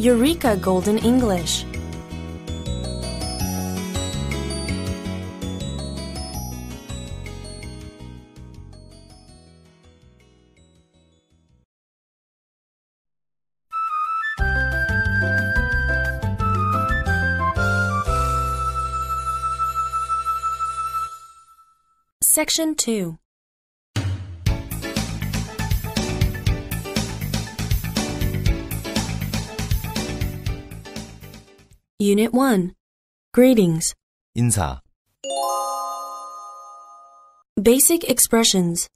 Eureka Golden English. Section 2 Unit 1. Greetings. 인사. Basic expressions.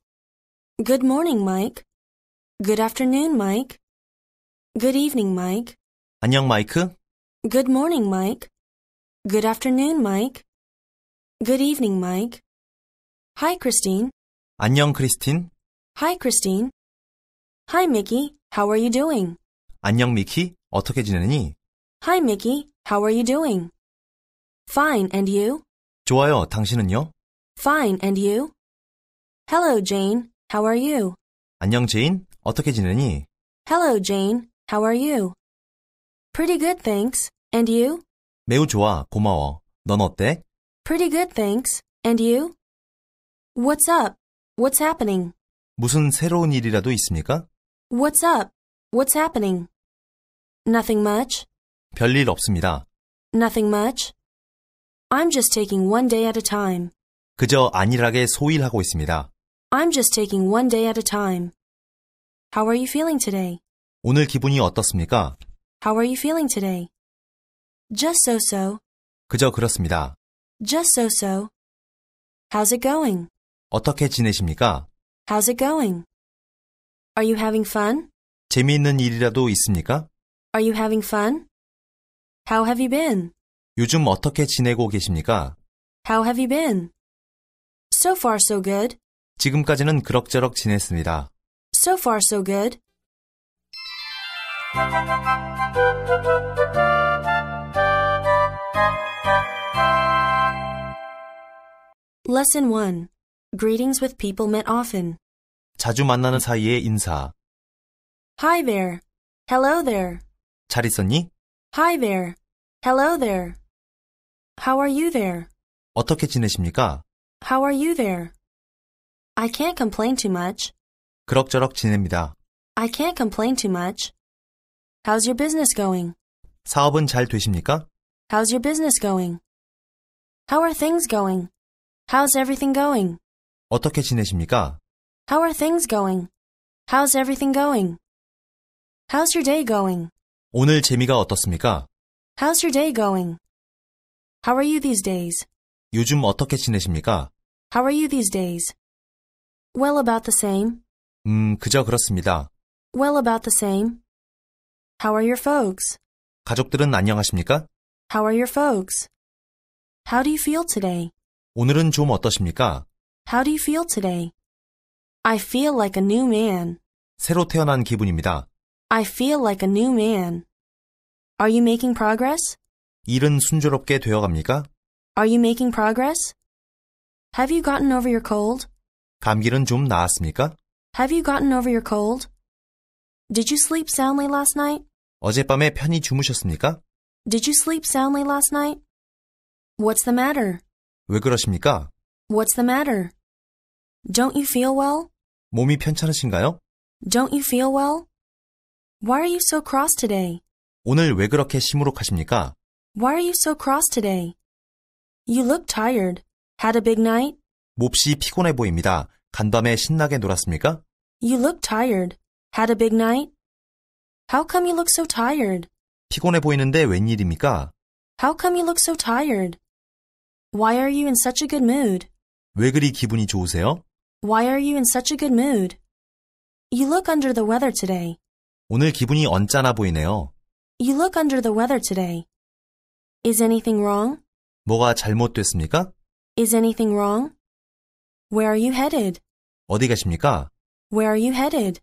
Good morning, Mike. Good afternoon, Mike. Good evening, Mike. 안녕, 마이크. Good morning, Mike. Good afternoon, Mike. Good evening, Mike. Hi, Christine. 안녕, 크리스틴. Hi, Christine. Hi, Mickey. How are you doing? 안녕, 미키. 어떻게 지내니? Hi, Mickey. How are you doing? Fine, and you? 좋아요, 당신은요? Fine, and you? Hello, Jane. How are you? 안녕, 제인. 어떻게 지내니? Hello, Jane. How are you? Pretty good, thanks. And you? 매우 좋아, 고마워. 넌 어때? Pretty good, thanks. And you? What's up? What's happening? 무슨 새로운 일이라도 있습니까? What's up? What's happening? Nothing much. 별일 없습니다. Nothing much. I'm just taking one day at a time. 그저 안일하게 소일하고 있습니다. I'm just taking one day at a time. How are you feeling today? 오늘 기분이 어떻습니까? How are you feeling today? Just so so. 그저 그렇습니다. Just so so. How's it going? 어떻게 지내십니까? How's it going? Are you having fun? 재미있는 일이라도 있습니까? Are you having fun? How have you been? 요즘 어떻게 지내고 계십니까? How have you been? So far so good. 지금까지는 그럭저럭 지냈습니다. So far so good. Lesson 1. Greetings with people met often. 자주 만나는 사이의 인사. Hi there. Hello there. 잘 있었니? Hi there. Hello there. How are you there? 어떻게 지내십니까? How are you there? I can't complain too much. 그럭저럭 지냅니다. I can't complain too much. How's your business going? 사업은 잘 되십니까? How's your business going? How are things going? How's everything going? 어떻게 지내십니까? How are things going? How's everything going? How's your day going? 오늘 재미가 어떻습니까? How's your day going? How are you these days? 요즘 어떻게 지내십니까? How are you these days? Well, about the same. 음, 그저 그렇습니다. Well, about the same. How are your folks? 가족들은 안녕하십니까? How are your folks? How do you feel today? 오늘은 좀 어떠십니까? How do you feel today? I feel like a new man. 새로 태어난 기분입니다. I feel like a new man. Are you making progress? 일은 순조롭게 되어 갑니까? Are you making progress? Have you gotten over your cold? 감기는 좀 나았습니까? Have you gotten over your cold? Did you sleep soundly last night? 어젯밤에 편히 주무셨습니까? Did you sleep soundly last night? What's the matter? 왜 그러십니까? What's the matter? Don't you feel well? 몸이 편찮으신가요? Don't you feel well? Why are you so cross today? 오늘 왜 그렇게 시무룩하십니까? Why are you so cross today? You look tired. Had a big night? 몹시 피곤해 보입니다. 간밤에 신나게 놀았습니까? You look tired. Had a big night? How come you look so tired? 피곤해 보이는데 웬일입니까? How come you look so tired? Why are you in such a good mood? 왜 그리 기분이 좋으세요? Why are you in such a good mood? You look under the weather today. 오늘 기분이 언짢아 보이네요. You look under the weather today. Is anything wrong? 뭐가 잘못됐습니까? Is anything wrong? Where are you headed? 어디 가십니까? Where are you headed?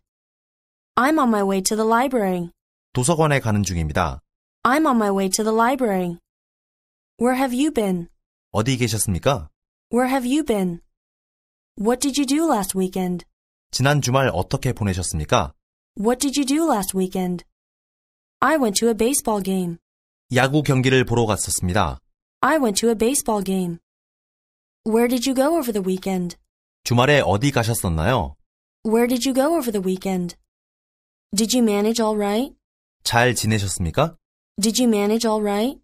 I'm on my way to the library. 도서관에 가는 중입니다. I'm on my way to the library. Where have you been? 어디 계셨습니까? Where have you been? What did you do last weekend? 지난 주말 어떻게 보내셨습니까? What did you do last weekend? I went to a baseball game. 야구 경기를 보러 갔었습니다. I went to a baseball game. Where did you go over the weekend? 주말에 어디 가셨었나요? Where did you go over the weekend? Did you manage all right? 잘 지내셨습니까? Did you manage all right?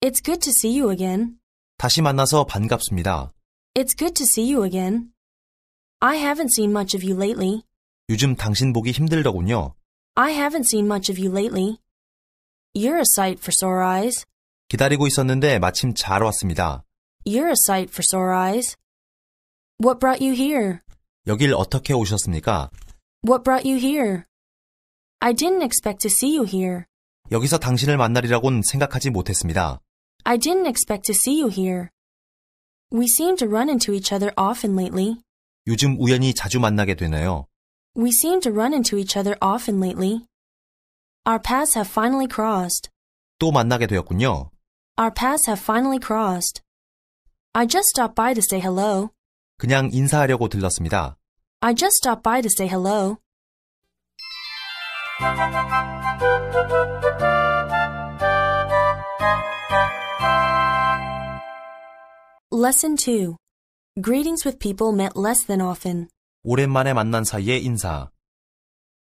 It's good to see you again. 다시 만나서 반갑습니다. It's good to see you again. I haven't seen much of you lately. 요즘 당신 보기 힘들더군요. I haven't seen much of you lately. You're a sight for sore eyes. 기다리고 있었는데 마침 잘 왔습니다. You're a sight for sore eyes. What brought you here? 여길 어떻게 오셨습니까? What brought you here? I didn't expect to see you here. 여기서 당신을 만나리라곤 생각하지 못했습니다. I didn't expect to see you here. We seem to run into each other often lately. 요즘 우연히 자주 만나게 되나요? We seem to run into each other often lately. Our paths have finally crossed. 또 만나게 되었군요. Our paths have finally crossed. I just stopped by to say hello. 그냥 인사하려고 들렀습니다. I just stopped by to say hello. Lesson 2 Greetings with people met less than often. 오랜만에 만난 사이의 인사.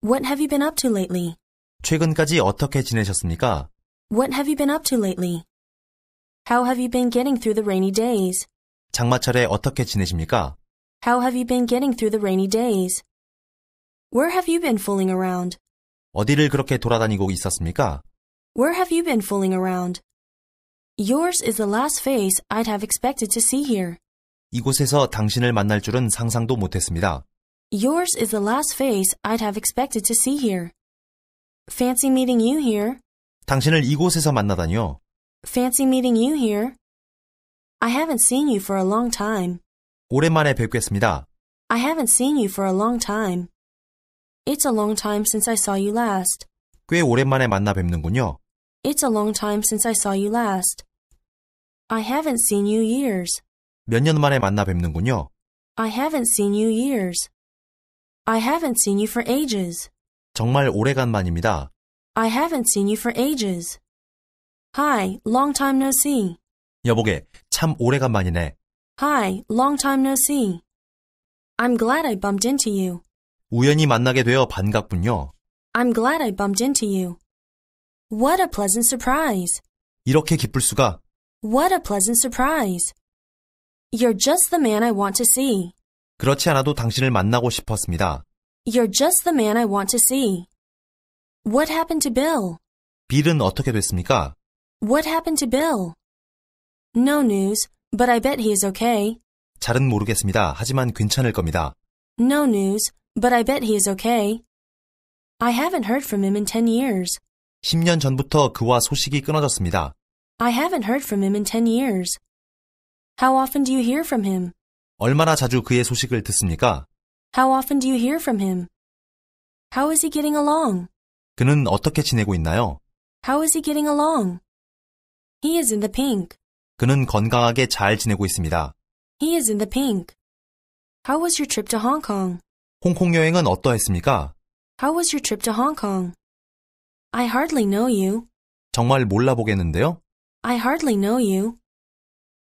What have you been up to lately? 최근까지 어떻게 지내셨습니까? What have you been up to lately? How have you been getting through the rainy days? 장마철에 어떻게 지내십니까? How have you been getting through the rainy days? Where have you been fooling around? 어디를 그렇게 돌아다니고 있었습니까? Where have you been fooling around? Yours is the last face I'd have expected to see here. 이곳에서 당신을 만날 줄은 상상도 못했습니다. Yours is the last face I'd have expected to see here. Fancy meeting you here. 당신을 이곳에서 만나다니요. Fancy meeting you here. I haven't seen you for a long time. 오랜만에 뵙겠습니다. I haven't seen you for a long time. It's a long time since I saw you last. 꽤 오랜만에 만나 뵙는군요. It's a long time since I saw you last. I haven't seen you years. 몇년 만에 만나 뵙는군요. I haven't seen you years. I haven't seen you for ages. 정말 오래간만입니다. I haven't seen you for ages. Hi, long time no see. 여보게, 참 오래간만이네. Hi, long time no see. I'm glad I bumped into you. 우연히 만나게 되어 반갑군요. I'm glad I bumped into you. What a pleasant surprise. 이렇게 기쁠 수가. What a pleasant surprise. You're just the man I want to see. 그렇지 않아도 당신을 만나고 싶었습니다. You're just the man I want to see. What happened to Bill? 빌은 어떻게 됐습니까? What happened to Bill? No news, but I bet he is okay. 잘은 모르겠습니다. 하지만 괜찮을 겁니다. No news, but I bet he is okay. I haven't heard from him in 10 years. 10년 전부터 그와 소식이 끊어졌습니다. I haven't heard from him in 10 years. How often do you hear from him? 얼마나 자주 그의 소식을 듣습니까? How often do you hear from him? How is he getting along? 그는 어떻게 지내고 있나요? How is he getting along? He is in the pink. 그는 건강하게 잘 지내고 있습니다. He is in the pink. How was your trip to Hong Kong? 홍콩 여행은 어떠했습니까? How was your trip to Hong Kong? I hardly know you. 정말 몰라보겠는데요? I hardly know you.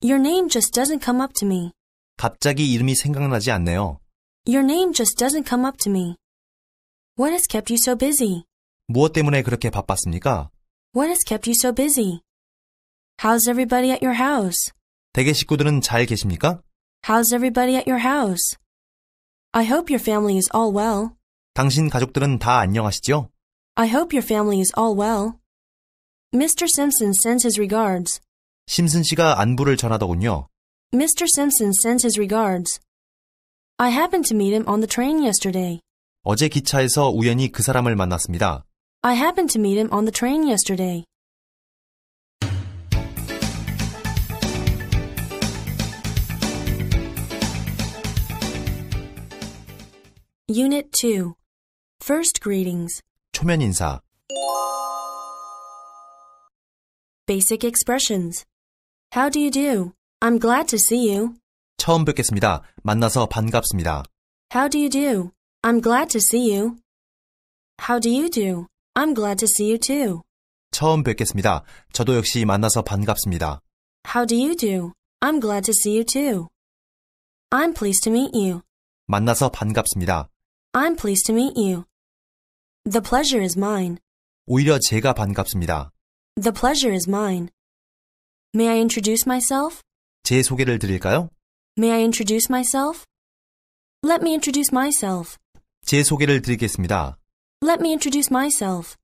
Your name just doesn't come up to me. 갑자기 이름이 생각나지 않네요. Your name just doesn't come up to me. What has kept you so busy? 무엇 때문에 그렇게 바빴습니까? What has kept you so busy? How's everybody at your house? 댁의 식구들은 잘 계십니까? How's everybody at your house? I hope your family is all well. 당신 가족들은 다 안녕하시죠? I hope your family is all well. Mr. Simpson sends his regards. 심슨 씨가 안부를 전하더군요. Mr. Simpson sends his regards. I happened to meet him on the train yesterday. 어제 기차에서 우연히 그 사람을 만났습니다. I happened to meet him on the train yesterday. Unit 2 Greetings 초면 인사 Basic Expressions how do you do? I'm glad to see you. 처음 뵙겠습니다. 만나서 반갑습니다. How do you do? I'm glad to see you. How do you do? I'm glad to see you too. 처음 뵙겠습니다. 저도 역시 만나서 반갑습니다. How do you do? I'm glad to see you too. I'm pleased to meet you. 만나서 반갑습니다. I'm pleased to meet you. The pleasure is mine. 오히려 제가 반갑습니다. The pleasure is mine. May I introduce myself? 제 소개를 드릴까요? May I introduce myself? Let me introduce myself. 제 소개를 드리겠습니다. Let me introduce myself.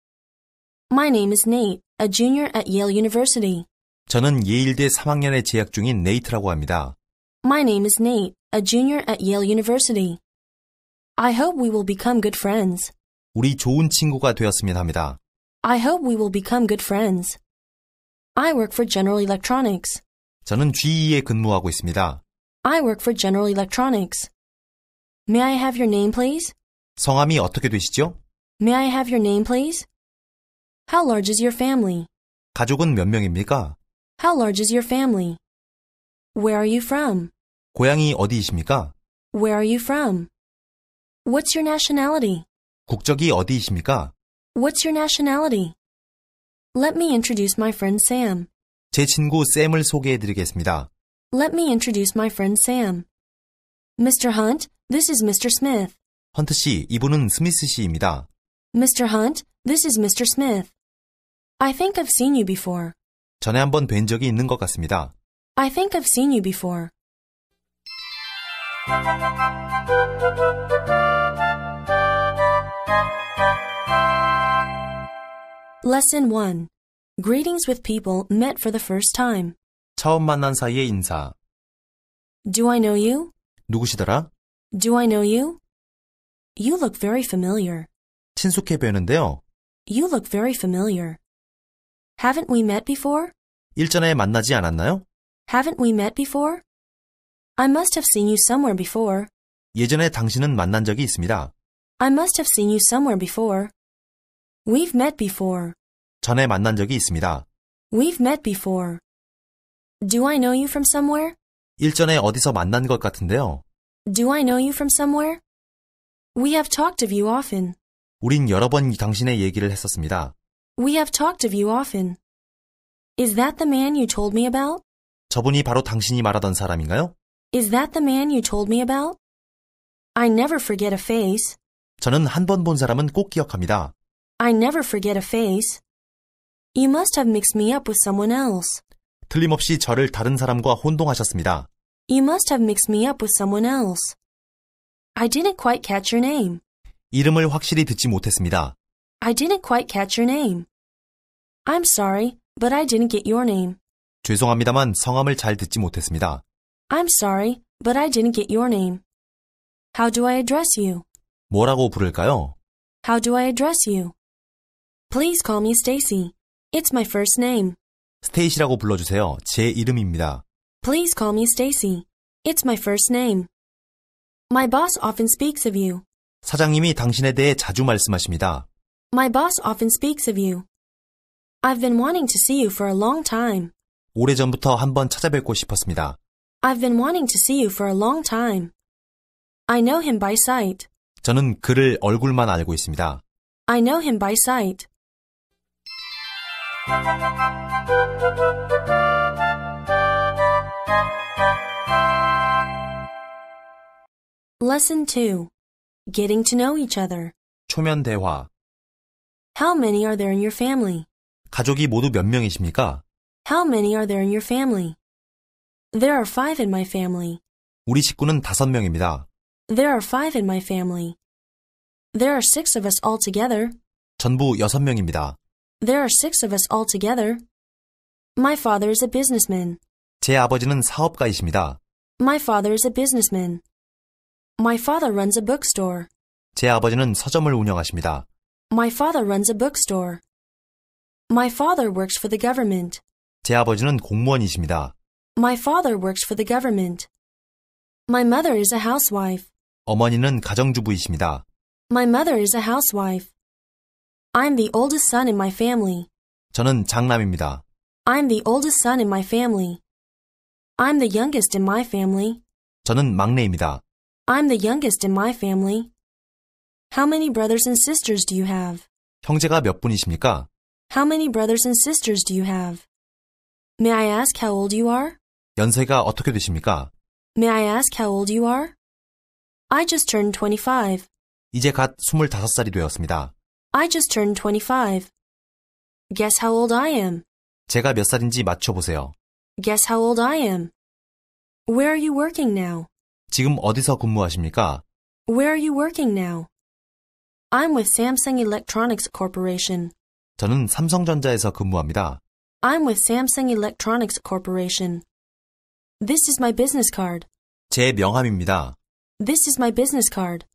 My name is Nate, a junior at Yale University. 저는 예일대 3학년에 재학 중인 네이트라고 합니다. My name is Nate, a junior at Yale University. I hope we will become good friends. 우리 좋은 친구가 되었으면 합니다. I hope we will become good friends. I work for General Electronics. 저는 GE에 근무하고 있습니다. I work for General Electronics. May I have your name, please? 성함이 어떻게 되시죠? May I have your name, please? How large is your family? 가족은 몇 명입니까? How large is your family? Where are you from? 고향이 어디이십니까? Where are you from? What's your nationality? 국적이 어디이십니까? What's your nationality? Let me introduce my friend Sam. 제 친구 샘을 소개해 드리겠습니다. Let me introduce my friend Sam. Mr. Hunt, this is Mr. Smith. 헌트 씨, 이분은 스미스 씨입니다. Mr. Hunt, this is Mr. Smith. I think I've seen you before. 전에 한번 뵌 적이 있는 것 같습니다. I think I've seen you before. Lesson 1. Greetings with people met for the first time. 처음 만난 사이의 인사. Do I know you? 누구시더라? Do I know you? You look very familiar. 친숙해 보이는데요. You look very familiar. Haven't we met before? 일전에 만나지 않았나요? Haven't we met before? I must have seen you somewhere before. 예전에 당신은 만난 적이 있습니다. I must have seen you somewhere before. We've met before. 전에 만난 적이 있습니다. We've met before. Do I know you from somewhere? 일전에 어디서 만난 것 같은데요. Do I know you from somewhere? We have talked of you often. 우린 여러 번 당신의 얘기를 했었습니다. We have talked of you often. Is that the man you told me about? 저분이 바로 당신이 말하던 사람인가요? Is that the man you told me about? I never forget a face. 저는 한 번 본 사람은 꼭 기억합니다. I never forget a face. You must have mixed me up with someone else. 틀림없이 저를 다른 사람과 혼동하셨습니다. You must have mixed me up with someone else. I didn't quite catch your name. 이름을 확실히 듣지 못했습니다. I didn't quite catch your name. I'm sorry, but I didn't get your name. 죄송합니다만 성함을 잘 듣지 못했습니다. I'm sorry, but I didn't get your name. How do I address you? 뭐라고 부를까요? How do I address you? Please call me Stacy. It's my first name. 스테이시라고 불러주세요. 제 이름입니다. Please call me Stacy. It's my first name. My boss often speaks of you. 사장님이 당신에 대해 자주 말씀하십니다. My boss often speaks of you. I've been wanting to see you for a long time. 오래전부터 한번 찾아뵙고 싶었습니다. I've been wanting to see you for a long time. I know him by sight. 저는 그를 얼굴만 알고 있습니다. I know him by sight. Lesson 2 Getting to know each other. 초면 대화. How many are there in your family? 가족이 모두 몇 명이십니까? How many are there in your family? There are five in my family. 우리 식구는 다섯 명입니다. There are five in my family. There are six of us altogether. 전부 여섯 명입니다. There are six of us altogether. My father is a businessman. 제 아버지는 사업가이십니다. My father is a businessman. My father runs a bookstore. 제 아버지는 서점을 운영하십니다. My father runs a bookstore. My father works for the government. 제 아버지는 공무원이십니다. My father works for the government. My mother is a housewife. 어머니는 가정주부이십니다. My mother is a housewife. I'm the oldest son in my family. 저는 장남입니다. I'm the oldest son in my family. I'm the youngest in my family. 저는 막내입니다. I'm the youngest in my family. How many brothers and sisters do you have? 형제가 몇 분이십니까? How many brothers and sisters do you have? May I ask how old you are? 연세가 어떻게 되십니까? May I ask how old you are? I just turned 25. 이제 갓 25살이 되었습니다. I just turned 25. Guess how old I am. 제가 몇 살인지 맞춰보세요. Guess how old I am. Where are you working now? 지금 어디서 근무하십니까? Where are you working now? I'm with Samsung Electronics Corporation. 저는 삼성전자에서 근무합니다. I'm with Samsung Electronics Corporation. This is my business card. 제 명함입니다. This is my business card.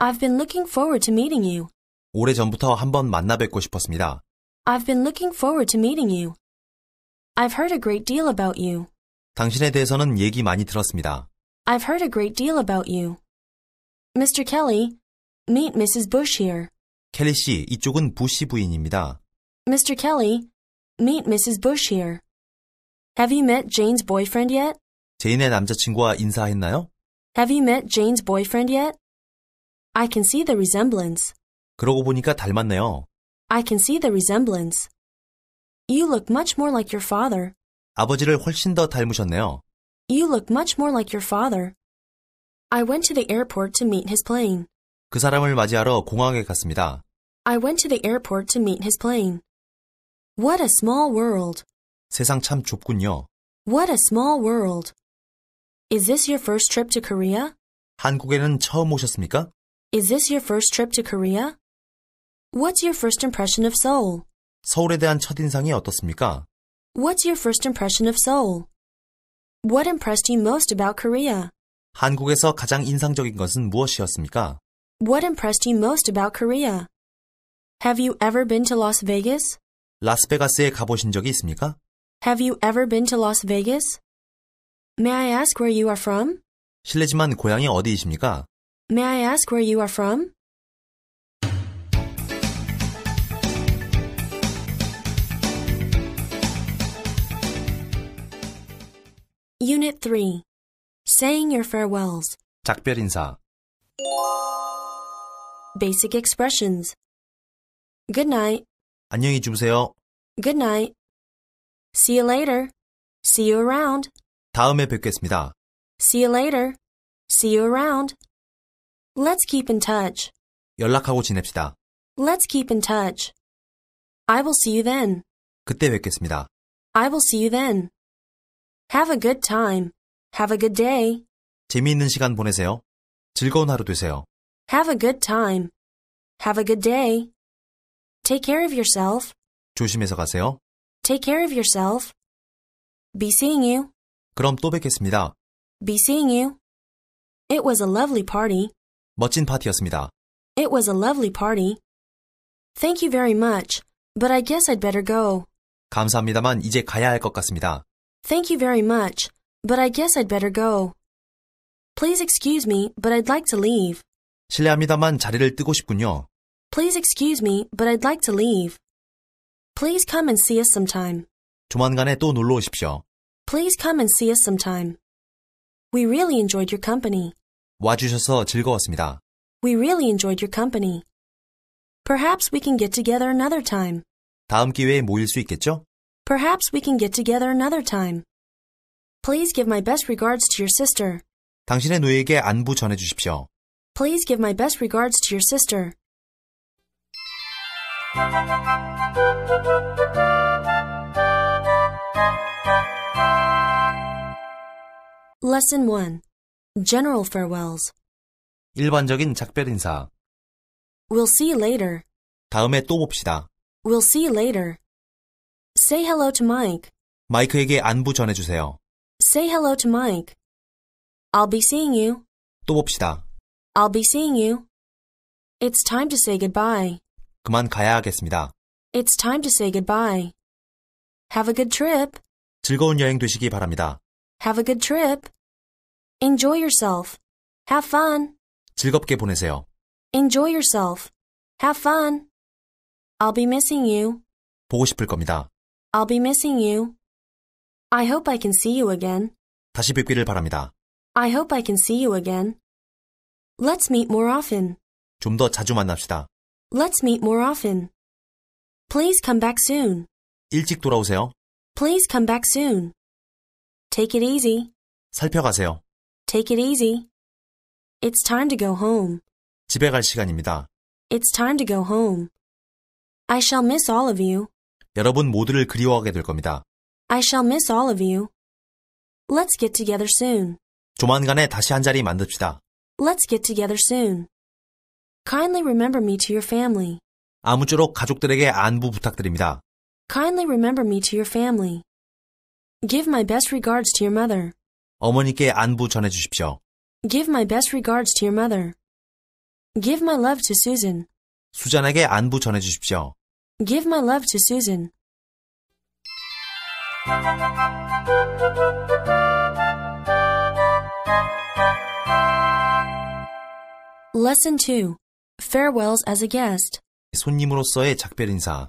I've been looking forward to meeting you. 오래전부터 한번 만나 뵙고 싶었습니다. I've been looking forward to meeting you. I've heard a great deal about you. 당신에 대해서는 얘기 많이 들었습니다. I've heard a great deal about you. Mr. Kelly, meet Mrs. Bush here. 켈리 씨, 이쪽은 부시 부인입니다. Mr. Kelly, meet Mrs. Bush here. Have you met Jane's boyfriend yet? 제인의 남자친구와 인사했나요? Have you met Jane's boyfriend yet? I can see the resemblance. 그러고 보니까 닮았네요. I can see the resemblance. You look much more like your father. 아버지를 훨씬 더 닮으셨네요. You look much more like your father. I went to the airport to meet his plane. 그 사람을 맞이하러 공항에 갔습니다. I went to the airport to meet his plane. What a small world. 세상 참 좁군요. What a small world. Is this your first trip to Korea? 한국에는 처음 오셨습니까? Is this your first trip to Korea? What's your first impression of Seoul? 서울에 대한 첫인상이 어떻습니까? What's your first impression of Seoul? What impressed you most about Korea? 한국에서 가장 인상적인 것은 무엇이었습니까? What impressed you most about Korea? Have you ever been to Las Vegas? 라스베가스에 가보신 적이 있습니까? Have you ever been to Las Vegas? May I ask where you are from? 실례지만 고향이 어디이십니까? May I ask where you are from? Unit 3 Saying Your Farewells 작별 인사 Basic expressions Good night 안녕히 주무세요 Good night See you later See you around 다음에 뵙겠습니다 See you later See you around Let's keep in touch 연락하고 지냅시다 Let's keep in touch I will see you then 그때 뵙겠습니다 I will see you then have a good time. Have a good day. 재미있는 시간 보내세요. 즐거운 하루 되세요. Have a good time. Have a good day. Take care of yourself. 조심해서 가세요. Take care of yourself. Be seeing you. 그럼 또 뵙겠습니다. Be seeing you. It was a lovely party. 멋진 파티였습니다. It was a lovely party. Thank you very much, but I guess I'd better go. 감사합니다만 이제 가야 할 것 같습니다. Thank you very much, but I guess I'd better go. Please excuse me, but I'd like to leave. 실례합니다만 자리를 뜨고 싶군요. Please excuse me, but I'd like to leave. Please come and see us sometime. 조만간에 또 놀러 오십시오. Please come and see us sometime. We really enjoyed your company. 와주셔서 즐거웠습니다. We really enjoyed your company. Perhaps we can get together another time. 다음 기회에 모일 수 있겠죠? Perhaps we can get together another time. Please give my best regards to your sister. 당신의 누이에게 안부 전해 주십시오. Please give my best regards to your sister. Lesson 1. General farewells. 일반적인 작별 인사. We'll see you later. 다음에 또 봅시다. We'll see you later. Say hello to Mike. 마이크에게 안부 전해주세요. Say hello to Mike. I'll be seeing you. 또 봅시다. I'll be seeing you. It's time to say goodbye. 그만 가야 하겠습니다. It's time to say goodbye. Have a good trip. 즐거운 여행 되시기 바랍니다. Have a good trip. Enjoy yourself. Have fun. 즐겁게 보내세요. Enjoy yourself. Have fun. I'll be missing you. 보고 싶을 겁니다. I'll be missing you. I hope I can see you again. 다시 뵙기를 바랍니다. I hope I can see you again. Let's meet more often. 좀 더 자주 만납시다. Let's meet more often. Please come back soon. 일찍 돌아오세요. Please come back soon. Take it easy. 살펴가세요. Take it easy. It's time to go home. 집에 갈 시간입니다. It's time to go home. I shall miss all of you. 여러분 모두를 그리워하게 될 겁니다. I shall miss all of you. Let's get together soon. 조만간에 다시 한 자리 만듭시다. Let's get together soon. Kindly remember me to your family. 아무쪼록 가족들에게 안부 부탁드립니다. Kindly remember me to your family. Give my best regards to your mother. 어머니께 안부 전해 주십시오. Give my best regards to your mother. Give my love to Susan. 수잔에게 안부 전해 주십시오. Give my love to Susan. Lesson 2 Farewells as a guest. 손님으로서의 작별 인사.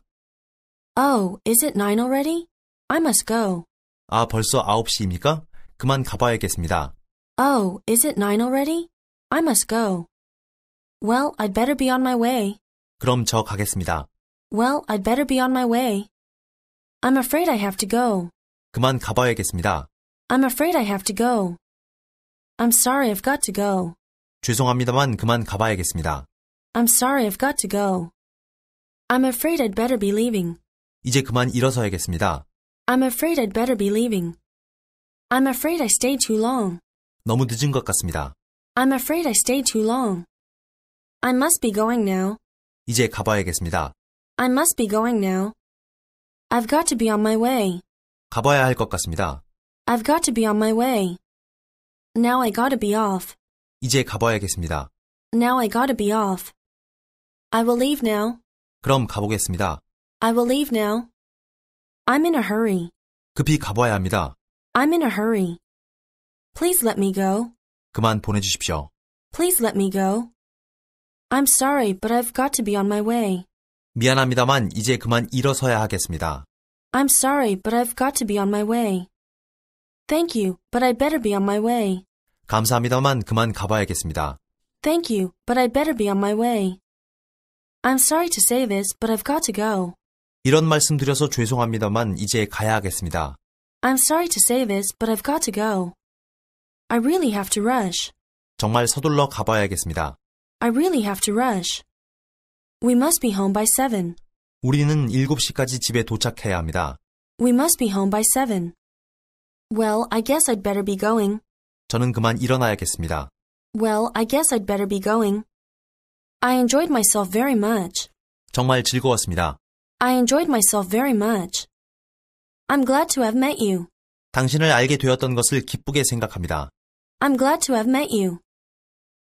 Oh, is it 9 already? I must go. 아, 벌써 9시입니까? 그만 가봐야겠습니다. Oh, is it 9 already? I must go. Well, I'd better be on my way. 그럼 저 가겠습니다. Well, I'd better be on my way. I'm afraid I have to go. 그만 가봐야겠습니다. I'm afraid I have to go. I'm sorry I've got to go. 죄송합니다만 그만 가봐야겠습니다. I'm sorry I've got to go. I'm afraid I'd better be leaving. 이제 그만 일어서야겠습니다. I'm afraid I'd better be leaving. I'm afraid I stayed too long. 너무 늦은 것 같습니다. I'm afraid I stayed too long. I must be going now. 이제 가봐야겠습니다. I must be going now. I've got to be on my way. 가봐야 할 것 같습니다. I've got to be on my way. Now I gotta be off. 이제 가봐야겠습니다. Now I gotta be off. I will leave now. 그럼 가보겠습니다. I will leave now. I'm in a hurry. 급히 가봐야 합니다. I'm in a hurry. Please let me go. 그만 보내주십시오. Please let me go. I'm sorry, but I've got to be on my way. 미안합니다만 이제 그만 일어서야 하겠습니다. I'm sorry, but I've got to be on my way. Thank you, but I better be on my way. 감사합니다만 그만 가봐야겠습니다. Thank you, but I better be on my way. I'm sorry to say this, but I've got to go. 이런 말씀 드려서 죄송합니다만 이제 가야 하겠습니다. I'm sorry to say this, but I've got to go. I really have to rush. 정말 서둘러 가봐야겠습니다. I really have to rush. We must be home by 7. 우리는 7시까지 집에 도착해야 합니다. We must be home by 7. Well, I guess I'd better be going. 저는 그만 일어나야겠습니다. Well, I guess I'd better be going. I enjoyed myself very much. 정말 즐거웠습니다. I enjoyed myself very much. I'm glad to have met you. 당신을 알게 되었던 것을 기쁘게 생각합니다. I'm glad to have met you.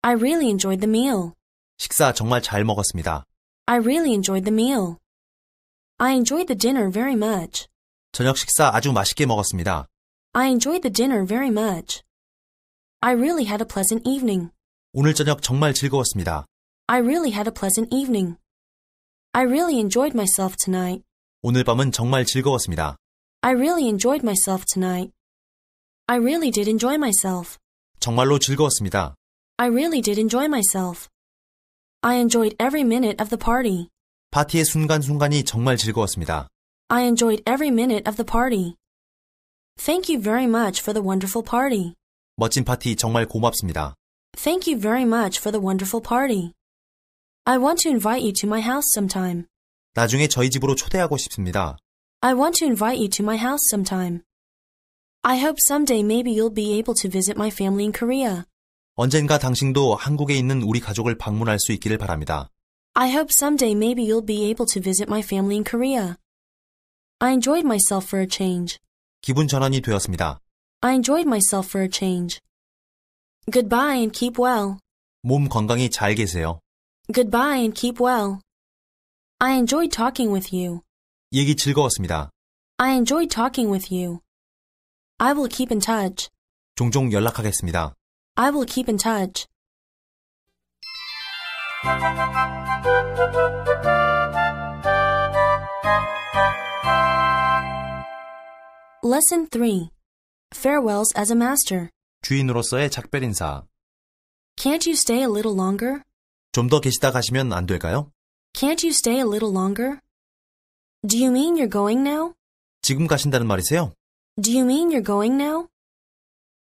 I really enjoyed the meal. 식사 정말 잘 먹었습니다. I really enjoyed the meal. I enjoyed the dinner very much. 저녁 식사 아주 맛있게 먹었습니다. I enjoyed the dinner very much. I really had a pleasant evening. 오늘 저녁 정말 즐거웠습니다. I really had a pleasant evening. I really enjoyed myself tonight. 오늘 밤은 정말 즐거웠습니다. I really enjoyed myself tonight. I really did enjoy myself. 정말로 즐거웠습니다. I really did enjoy myself. I enjoyed every minute of the party. 파티의 순간순간이 정말 즐거웠습니다. I enjoyed every minute of the party. Thank you very much for the wonderful party. 멋진 파티 정말 고맙습니다. Thank you very much for the wonderful party. I want to invite you to my house sometime. 나중에 저희 집으로 초대하고 싶습니다. I want to invite you to my house sometime. I hope someday maybe you'll be able to visit my family in Korea. 언젠가 당신도 한국에 있는 우리 가족을 방문할 수 있기를 바랍니다. I hope someday maybe you'll be able to visit my family in Korea. I enjoyed myself for a change. 기분 전환이 되었습니다. I enjoyed myself for a change. Goodbye and keep well. 몸 건강히 잘 계세요. Goodbye and keep well. I enjoyed talking with you. 얘기 즐거웠습니다. I enjoyed talking with you. I will keep in touch. 종종 연락하겠습니다. I will keep in touch. Lesson 3 Farewells as a Master 주인으로서의 작별 인사. Can't you stay a little longer? 좀 더 계시다 가시면 안 될까요? Can't you stay a little longer? Do you mean you're going now? 지금 가신다는 말이세요? Do you mean you're going now?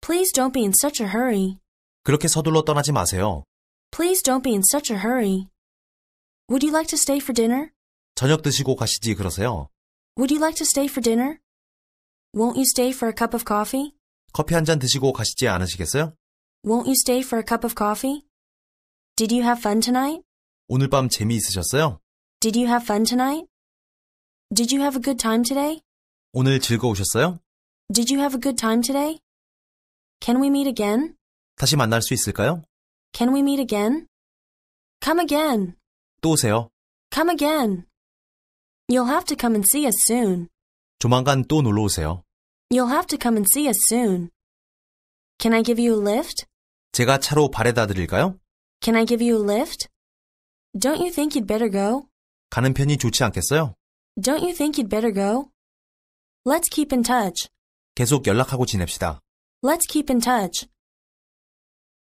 Please don't be in such a hurry. 그렇게 서둘러 떠나지 마세요. Please don't be in such a hurry. Would you like to stay for dinner? 저녁 드시고 가시지 그러세요. Would you like to stay for dinner? Won't you stay for a cup of coffee? 커피 한 잔 드시고 가시지 않으시겠어요? Won't you stay for a cup of coffee? Did you have fun tonight? 오늘 밤 재미있으셨어요? Did you have fun tonight? Did you have a good time today? 오늘 즐거우셨어요? Did you have a good time today? Can we meet again? 다시 만날 수 있을까요? Can we meet again? Come again. 또 오세요. Come again. You'll have to come and see us soon. 조만간 또 놀러 오세요. You'll have to come and see us soon. Can I give you a lift? 제가 차로 바래다 드릴까요? Can I give you a lift? Don't you think you'd better go? 가는 편이 좋지 않겠어요? Don't you think you'd better go? Let's keep in touch. 계속 연락하고 지냅시다. Let's keep in touch.